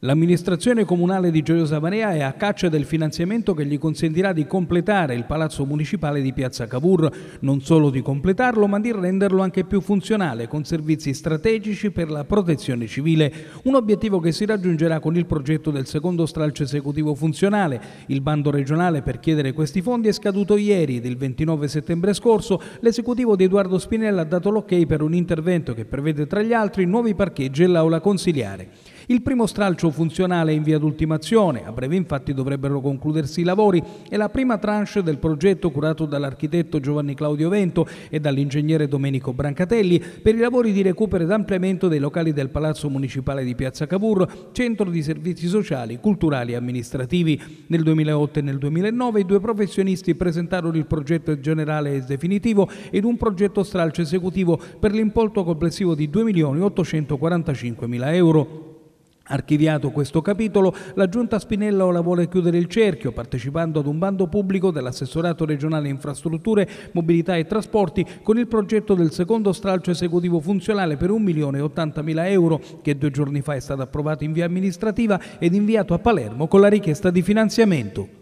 L'amministrazione comunale di Gioiosa Marea è a caccia del finanziamento che gli consentirà di completare il palazzo municipale di Piazza Cavour, non solo di completarlo ma di renderlo anche più funzionale con servizi strategici per la protezione civile, un obiettivo che si raggiungerà con il progetto del secondo stralcio esecutivo funzionale. Il bando regionale per chiedere questi fondi è scaduto ieri, del 29 settembre scorso, l'esecutivo di Edoardo Spinella ha dato l'ok ok per un intervento che prevede tra gli altri nuovi parcheggi e l'aula consiliare. Il primo stralcio funzionale è in via d'ultimazione, a breve infatti dovrebbero concludersi i lavori e la prima tranche del progetto curato dall'architetto Giovanni Claudio Vento e dall'ingegnere Domenico Brancatelli per i lavori di recupero ed ampliamento dei locali del Palazzo Municipale di Piazza Cavour, centro di servizi sociali, culturali e amministrativi. Nel 2008 e nel 2009 i due professionisti presentarono il progetto generale e definitivo ed un progetto stralcio esecutivo per l'importo complessivo di 2.845.000 euro. Archiviato questo capitolo, la Giunta Spinella la vuole chiudere il cerchio partecipando ad un bando pubblico dell'assessorato regionale infrastrutture, mobilità e trasporti con il progetto del secondo stralcio esecutivo funzionale per 1.080.000 euro che due giorni fa è stato approvato in via amministrativa ed inviato a Palermo con la richiesta di finanziamento.